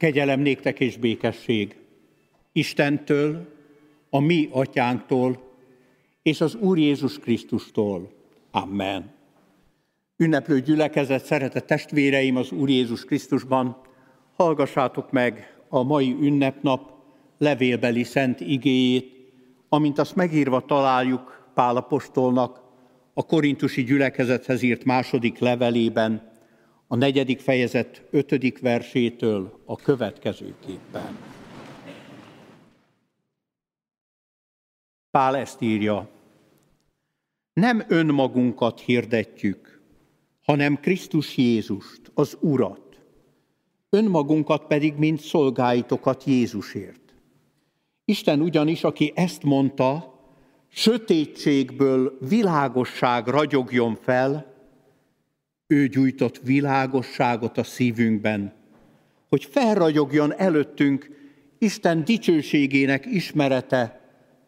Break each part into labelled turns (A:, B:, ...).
A: Kegyelem néktek és békesség Istentől, a mi atyánktól és az Úr Jézus Krisztustól. Amen. Ünneplő gyülekezet, szeretett testvéreim az Úr Jézus Krisztusban, hallgassátok meg a mai ünnepnap levélbeli szent igéjét, amint azt megírva találjuk Pál apostolnak a korintusi gyülekezethez írt második levelében, a negyedik fejezet ötödik versétől a következőképpen. Pál ezt írja, nem önmagunkat hirdetjük, hanem Krisztus Jézust, az Urat, önmagunkat pedig, mint szolgáitokat Jézusért. Isten ugyanis, aki ezt mondta, sötétségből világosság ragyogjon fel, ő gyújtott világosságot a szívünkben, hogy felragyogjon előttünk Isten dicsőségének ismerete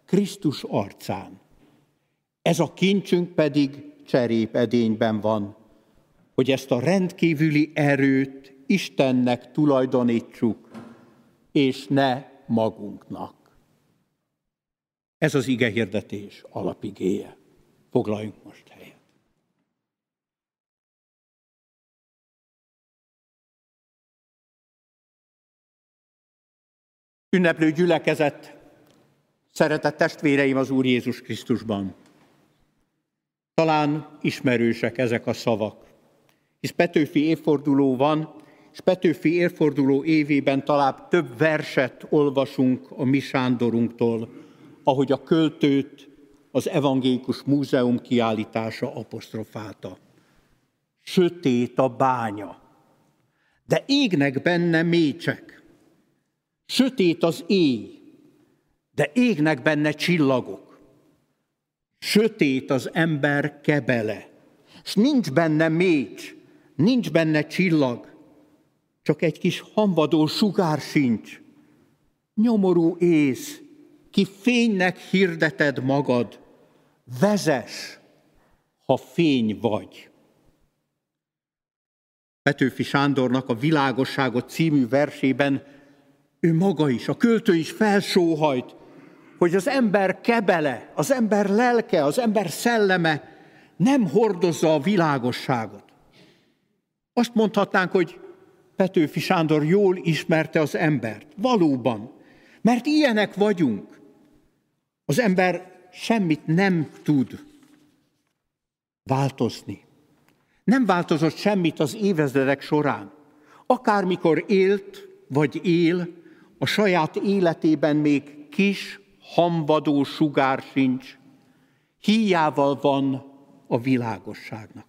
A: Krisztus arcán. Ez a kincsünk pedig cserépedényben van, hogy ezt a rendkívüli erőt Istennek tulajdonítsuk, és ne magunknak. Ez az ige hirdetés alapigéje. Foglaljunk most helyet. Ünneplő gyülekezet, szeretett testvéreim az Úr Jézus Krisztusban. Talán ismerősek ezek a szavak, hisz Petőfi évforduló van, és Petőfi évforduló évében talán több verset olvasunk a mi Sándorunktól, ahogy a költőt az Evangélikus Múzeum kiállítása apostrofálta. Sötét a bánya, de égnek benne mécsek, Sötét az éj, de égnek benne csillagok. Sötét az ember kebele, és nincs benne mécs, nincs benne csillag, csak egy kis hamvadó sugár sincs. Nyomorú ész, ki fénynek hirdeted magad, vezes, ha fény vagy. Petőfi Sándornak a Világosságot című versében ő maga is, a költő is felsóhajt, hogy az ember kebele, az ember lelke, az ember szelleme nem hordozza a világosságot. Azt mondhatnánk, hogy Petőfi Sándor jól ismerte az embert. Valóban. Mert ilyenek vagyunk. Az ember semmit nem tud változni. Nem változott semmit az évezredek során. Akármikor élt, vagy él, a saját életében még kis, hamvadó sugár sincs, híjával van a világosságnak.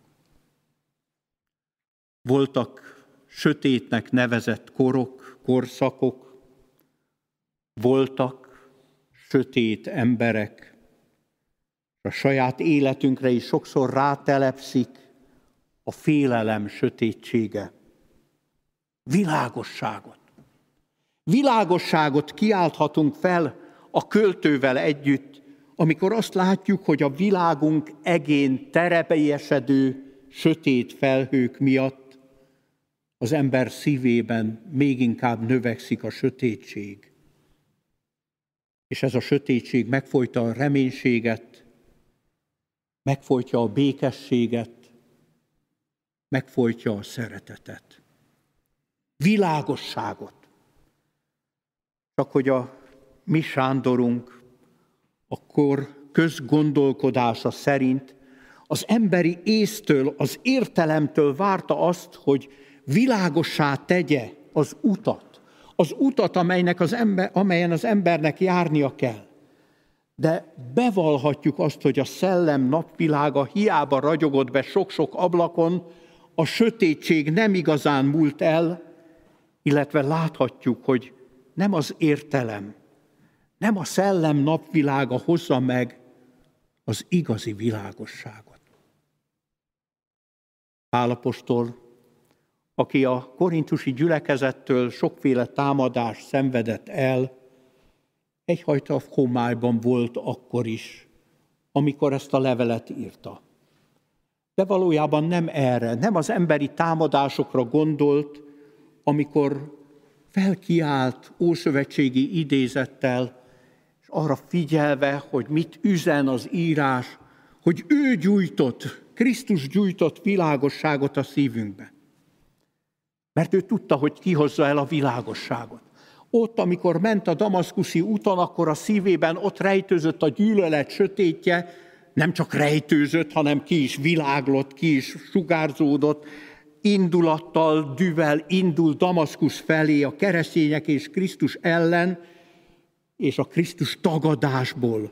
A: Voltak sötétnek nevezett korok, korszakok, voltak sötét emberek, a saját életünkre is sokszor rátelepszik a félelem sötétsége, világosságot Világosságot kiálthatunk fel a költővel együtt, amikor azt látjuk, hogy a világunk egén terebélyesedő sötét felhők miatt az ember szívében még inkább növekszik a sötétség. És ez a sötétség megfolyta a reménységet, megfolytja a békességet, megfolytja a szeretetet. Világosságot csak hogy a mi Sándorunk akkor közgondolkodása szerint az emberi észtől, az értelemtől várta azt, hogy világossá tegye az utat, az utat, amelynek az ember, amelyen az embernek járnia kell. De bevallhatjuk azt, hogy a szellem napvilága hiába ragyogott be sok-sok ablakon, a sötétség nem igazán múlt el, illetve láthatjuk, hogy nem az értelem, nem a szellem napvilága hozza meg az igazi világosságot. Pálapostól, aki a korintusi gyülekezettől sokféle támadást szenvedett el, egyhajta homályban volt akkor is, amikor ezt a levelet írta. De valójában nem erre, nem az emberi támadásokra gondolt, amikor felkiált ószövetségi idézettel, és arra figyelve, hogy mit üzen az írás, hogy ő gyújtott, Krisztus gyújtott világosságot a szívünkbe. Mert ő tudta, hogy kihozza el a világosságot. Ott, amikor ment a damaszkuszi úton, akkor a szívében ott rejtőzött a gyűlölet sötétje, nem csak rejtőzött, hanem ki is világlott, ki is sugárzódott, indulattal, düvel indul Damaszkus felé a keresztények és Krisztus ellen, és a Krisztus tagadásból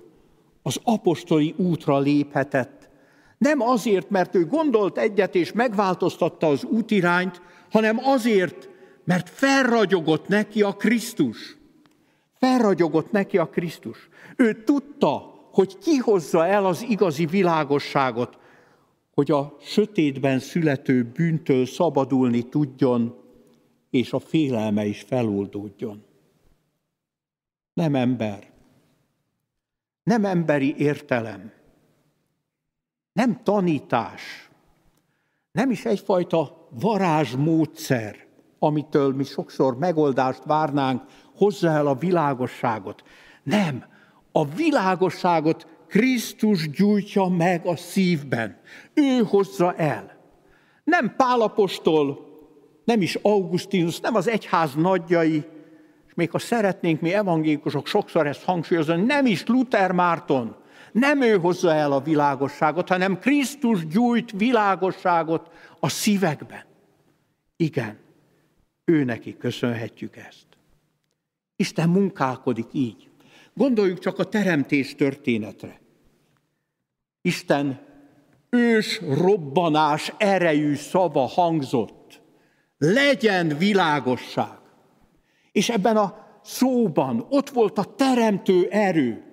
A: az apostoli útra léphetett. Nem azért, mert ő gondolt egyet és megváltoztatta az útirányt, hanem azért, mert felragyogott neki a Krisztus. Felragyogott neki a Krisztus. Ő tudta, hogy ki hozza el az igazi világosságot, hogy a sötétben születő bűntől szabadulni tudjon, és a félelme is feloldódjon. Nem ember. Nem emberi értelem. Nem tanítás. Nem is egyfajta varázsmódszer, amitől mi sokszor megoldást várnánk, hozza el a világosságot. Nem, a világosságot Krisztus gyújtja meg a szívben. Ő hozza el. Nem Pálapostól, nem is Augustinus, nem az egyház nagyjai, és még ha szeretnénk mi evangélikusok sokszor ezt hangsúlyozni, nem is Luther Márton, nem ő hozza el a világosságot, hanem Krisztus gyújt világosságot a szívekben. Igen, ő neki köszönhetjük ezt. Isten munkálkodik így. Gondoljuk csak a teremtés történetre. Isten ős robbanás erejű szava hangzott. Legyen világosság. És ebben a szóban ott volt a teremtő erő.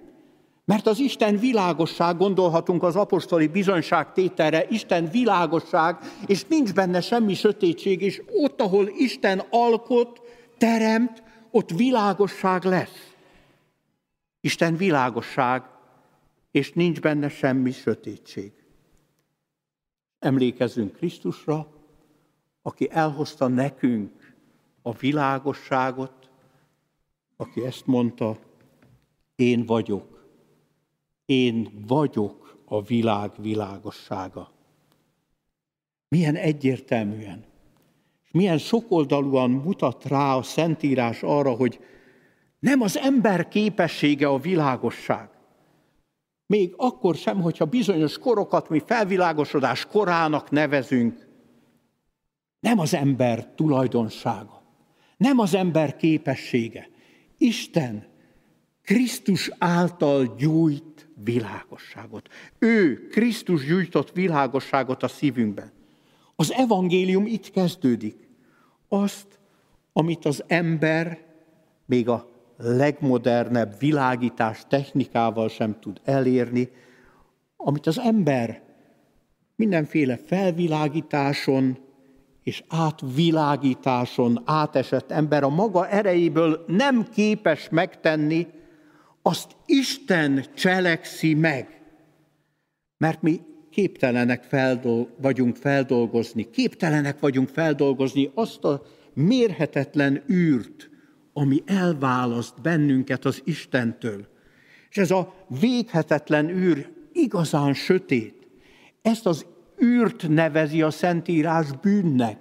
A: Mert az Isten világosság, gondolhatunk az apostoli bizonyság tételre, Isten világosság, és nincs benne semmi sötétség, és ott, ahol Isten alkot, teremt, ott világosság lesz. Isten világosság és nincs benne semmi sötétség. Emlékezünk Krisztusra, aki elhozta nekünk a világosságot, aki ezt mondta, én vagyok, én vagyok a világ világossága. Milyen egyértelműen, és milyen sokoldalúan mutat rá a Szentírás arra, hogy nem az ember képessége a világosság, még akkor sem, hogyha bizonyos korokat mi felvilágosodás korának nevezünk, nem az ember tulajdonsága, nem az ember képessége. Isten Krisztus által gyújt világosságot. Ő Krisztus gyújtott világosságot a szívünkben. Az evangélium itt kezdődik. Azt, amit az ember még a legmodernebb világítás technikával sem tud elérni, amit az ember mindenféle felvilágításon és átvilágításon átesett ember a maga erejéből nem képes megtenni, azt Isten cselekszi meg. Mert mi képtelenek feldol- vagyunk feldolgozni, képtelenek vagyunk feldolgozni azt a mérhetetlen űrt, ami elválaszt bennünket az Istentől. És ez a véghetetlen űr igazán sötét. Ezt az űrt nevezi a Szentírás bűnnek.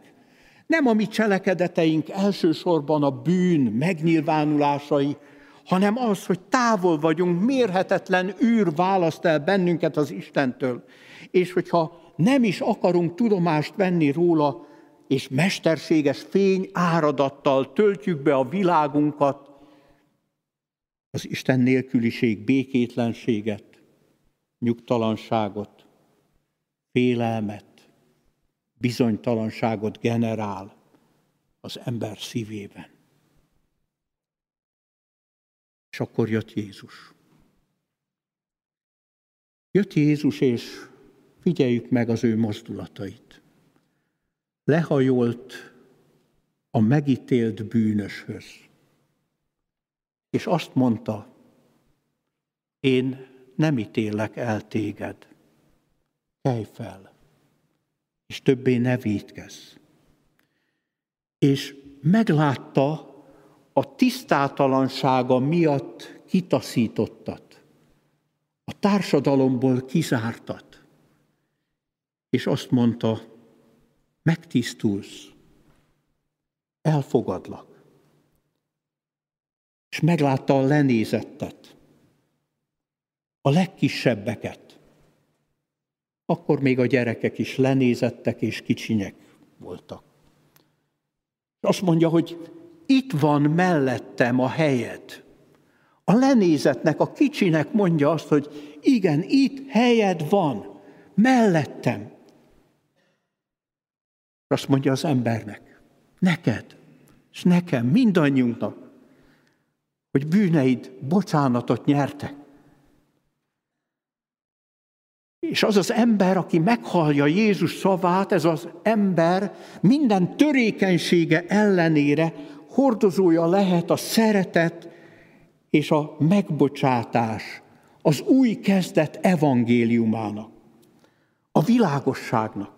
A: Nem a mi cselekedeteink elsősorban a bűn megnyilvánulásai, hanem az, hogy távol vagyunk, mérhetetlen űr választ el bennünket az Istentől. És hogyha nem is akarunk tudomást venni róla, és mesterséges fény áradattal töltjük be a világunkat, az Isten nélküliség békétlenséget, nyugtalanságot, félelmet, bizonytalanságot generál az ember szívében. És akkor jött Jézus. Jött Jézus, és figyeljük meg az ő mozdulatait lehajolt a megítélt bűnöshöz. És azt mondta, én nem ítélek el téged. Kelj fel, és többé ne védkezz. És meglátta a tisztátalansága miatt kitaszítottat, a társadalomból kizártat, és azt mondta, megtisztulsz, elfogadlak. És meglátta a lenézettet, a legkisebbeket. Akkor még a gyerekek is lenézettek és kicsinyek voltak. Azt mondja, hogy itt van mellettem a helyed. A lenézetnek, a kicsinek mondja azt, hogy igen, itt helyed van, mellettem. És azt mondja az embernek, neked, és nekem, mindannyiunknak, hogy bűneid bocsánatot nyertek. És az az ember, aki meghallja Jézus szavát, ez az ember minden törékenysége ellenére hordozója lehet a szeretet és a megbocsátás az új kezdet evangéliumának, a világosságnak.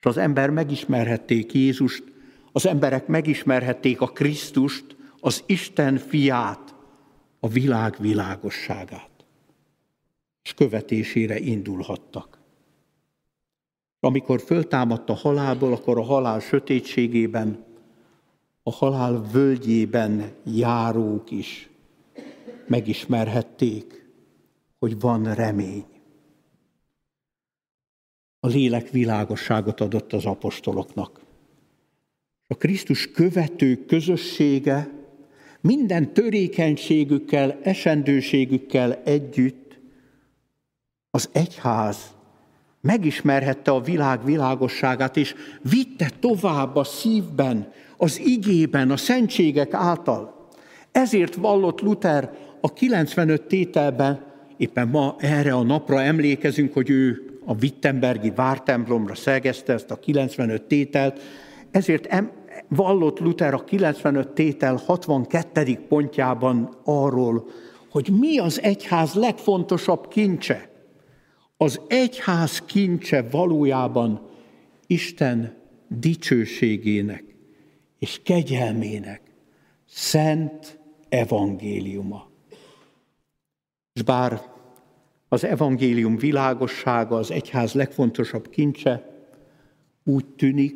A: És az ember megismerhették Jézust, az emberek megismerhették a Krisztust, az Isten fiát, a világ világosságát. És követésére indulhattak. Amikor föltámadt a halálból, akkor a halál sötétségében, a halál völgyében járók is megismerhették, hogy van remény a lélek világosságot adott az apostoloknak. A Krisztus követő közössége minden törékenységükkel, esendőségükkel együtt az egyház megismerhette a világ világosságát, és vitte tovább a szívben, az igében, a szentségek által. Ezért vallott Luther a 95 tételben, éppen ma erre a napra emlékezünk, hogy ő a Wittenbergi vártemplomra szegezte ezt a 95 tételt, ezért em, vallott Luther a 95 tétel 62. pontjában arról, hogy mi az egyház legfontosabb kincse. Az egyház kincse valójában Isten dicsőségének és kegyelmének szent evangéliuma. És bár az evangélium világossága az egyház legfontosabb kincse, úgy tűnik,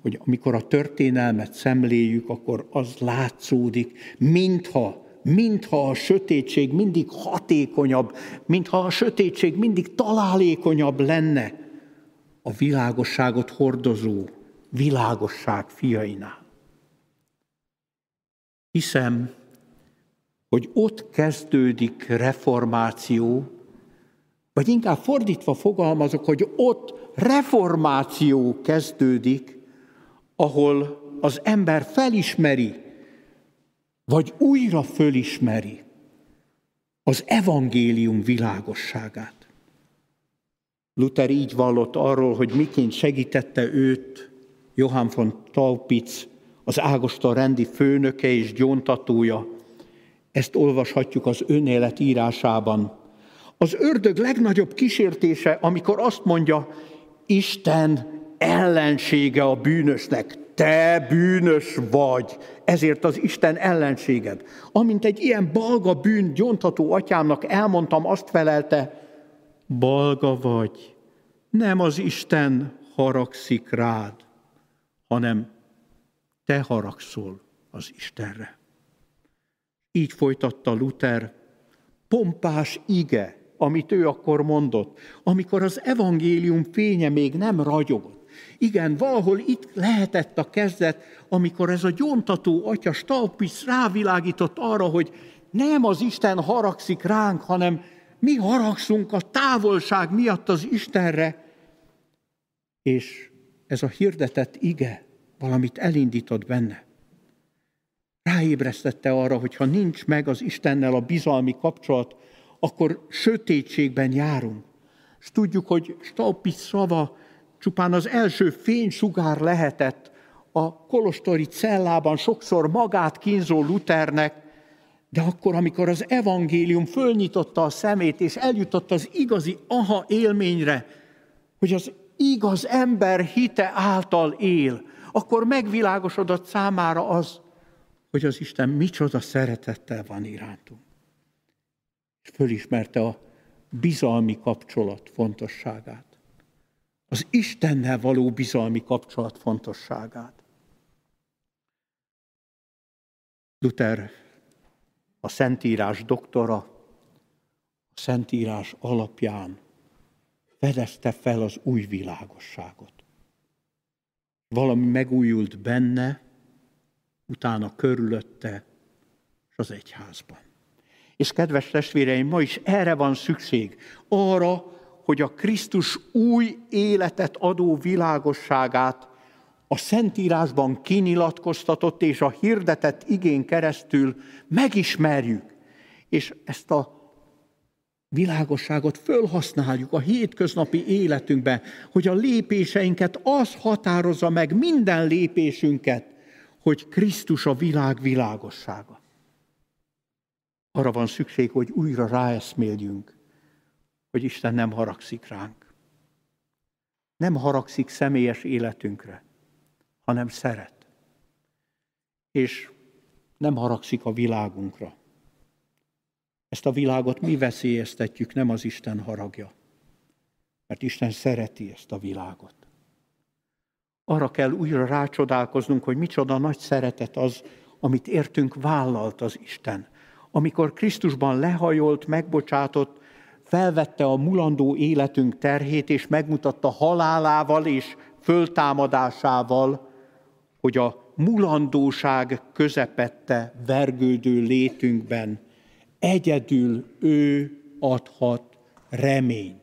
A: hogy amikor a történelmet szemléljük, akkor az látszódik, mintha, mintha a sötétség mindig hatékonyabb, mintha a sötétség mindig találékonyabb lenne a világosságot hordozó világosság fiainál. Hiszem, hogy ott kezdődik reformáció, vagy inkább fordítva fogalmazok, hogy ott reformáció kezdődik, ahol az ember felismeri, vagy újra fölismeri az evangélium világosságát. Luther így vallott arról, hogy miként segítette őt Johann von Taupitz, az Ágosta rendi főnöke és gyóntatója. Ezt olvashatjuk az önélet írásában, az ördög legnagyobb kísértése, amikor azt mondja, Isten ellensége a bűnösnek, te bűnös vagy, ezért az Isten ellenséged. Amint egy ilyen balga bűn gyontható atyámnak elmondtam, azt felelte, balga vagy, nem az Isten haragszik rád, hanem te haragszol az Istenre. Így folytatta Luther, pompás ige, amit ő akkor mondott, amikor az evangélium fénye még nem ragyogott. Igen, valahol itt lehetett a kezdet, amikor ez a gyontató atya Staupitz rávilágított arra, hogy nem az Isten haragszik ránk, hanem mi haragszunk a távolság miatt az Istenre. És ez a hirdetett ige valamit elindított benne. Ráébresztette arra, hogy ha nincs meg az Istennel a bizalmi kapcsolat, akkor sötétségben járunk. És tudjuk, hogy Staupi szava csupán az első fénysugár lehetett a kolostori cellában sokszor magát kínzó Luthernek, de akkor, amikor az evangélium fölnyitotta a szemét, és eljutott az igazi aha élményre, hogy az igaz ember hite által él, akkor megvilágosodott számára az, hogy az Isten micsoda szeretettel van irántunk és fölismerte a bizalmi kapcsolat fontosságát. Az Istennel való bizalmi kapcsolat fontosságát. Luther, a Szentírás doktora, a Szentírás alapján fedezte fel az új világosságot. Valami megújult benne, utána körülötte, és az egyházban. És kedves testvéreim, ma is erre van szükség, arra, hogy a Krisztus új életet adó világosságát a Szentírásban kinyilatkoztatott és a hirdetett igén keresztül megismerjük, és ezt a világosságot fölhasználjuk a hétköznapi életünkben, hogy a lépéseinket az határozza meg minden lépésünket, hogy Krisztus a világ világossága. Arra van szükség, hogy újra ráeszméljünk, hogy Isten nem haragszik ránk. Nem haragszik személyes életünkre, hanem szeret. És nem haragszik a világunkra. Ezt a világot mi veszélyeztetjük, nem az Isten haragja. Mert Isten szereti ezt a világot. Arra kell újra rácsodálkoznunk, hogy micsoda nagy szeretet az, amit értünk vállalt az Isten amikor Krisztusban lehajolt, megbocsátott, felvette a mulandó életünk terhét, és megmutatta halálával és föltámadásával, hogy a mulandóság közepette vergődő létünkben egyedül ő adhat reményt.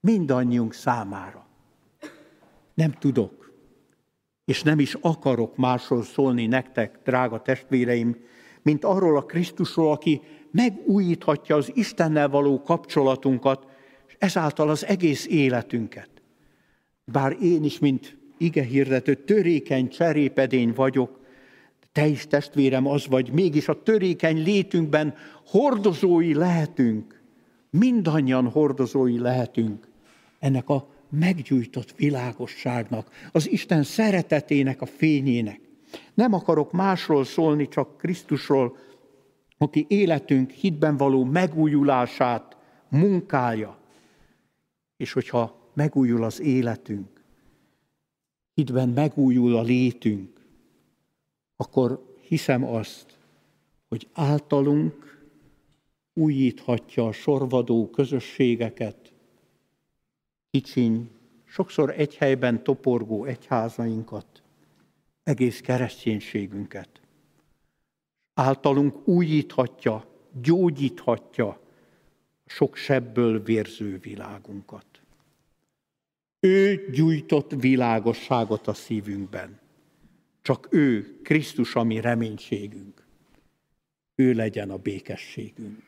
A: Mindannyiunk számára. Nem tudok, és nem is akarok másról szólni nektek, drága testvéreim, mint arról a Krisztusról, aki megújíthatja az Istennel való kapcsolatunkat, és ezáltal az egész életünket. Bár én is, mint ige hirdető, törékeny cserépedény vagyok, te is testvérem az vagy, mégis a törékeny létünkben hordozói lehetünk. Mindannyian hordozói lehetünk ennek a meggyújtott világosságnak, az Isten szeretetének, a fényének. Nem akarok másról szólni, csak Krisztusról, aki életünk hitben való megújulását munkálja. És hogyha megújul az életünk, hitben megújul a létünk, akkor hiszem azt, hogy általunk újíthatja a sorvadó közösségeket, kicsiny, sokszor egy helyben toporgó egyházainkat, egész kereszténységünket. Általunk újíthatja, gyógyíthatja a sok sebből vérző világunkat. Ő gyújtott világosságot a szívünkben. Csak ő, Krisztus, ami reménységünk. Ő legyen a békességünk.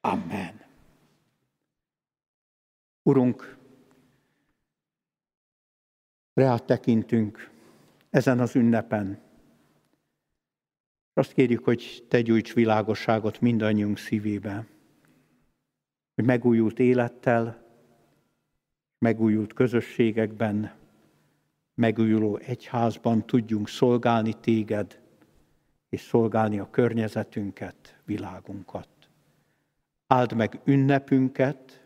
A: Amen. Urunk, reát tekintünk ezen az ünnepen. Azt kérjük, hogy te gyújts világosságot mindannyiunk szívébe, hogy megújult élettel, megújult közösségekben, megújuló egyházban tudjunk szolgálni téged, és szolgálni a környezetünket, világunkat. Áld meg ünnepünket,